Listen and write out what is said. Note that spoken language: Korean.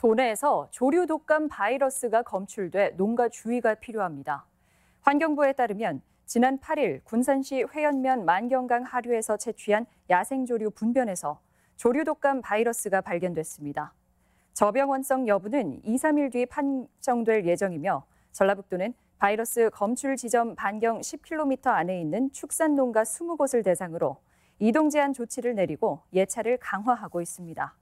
도내에서 조류 독감 바이러스가 검출돼 농가 주의가 필요합니다. 환경부에 따르면 지난 8일 군산시 회연면 만경강 하류에서 채취한 야생조류 분변에서 조류 독감 바이러스가 발견됐습니다. 저병원성 여부는 2, 3일 뒤 판정될 예정이며 전라북도는 바이러스 검출 지점 반경 10km 안에 있는 축산 농가 20곳을 대상으로 이동 제한 조치를 내리고 예찰을 강화하고 있습니다.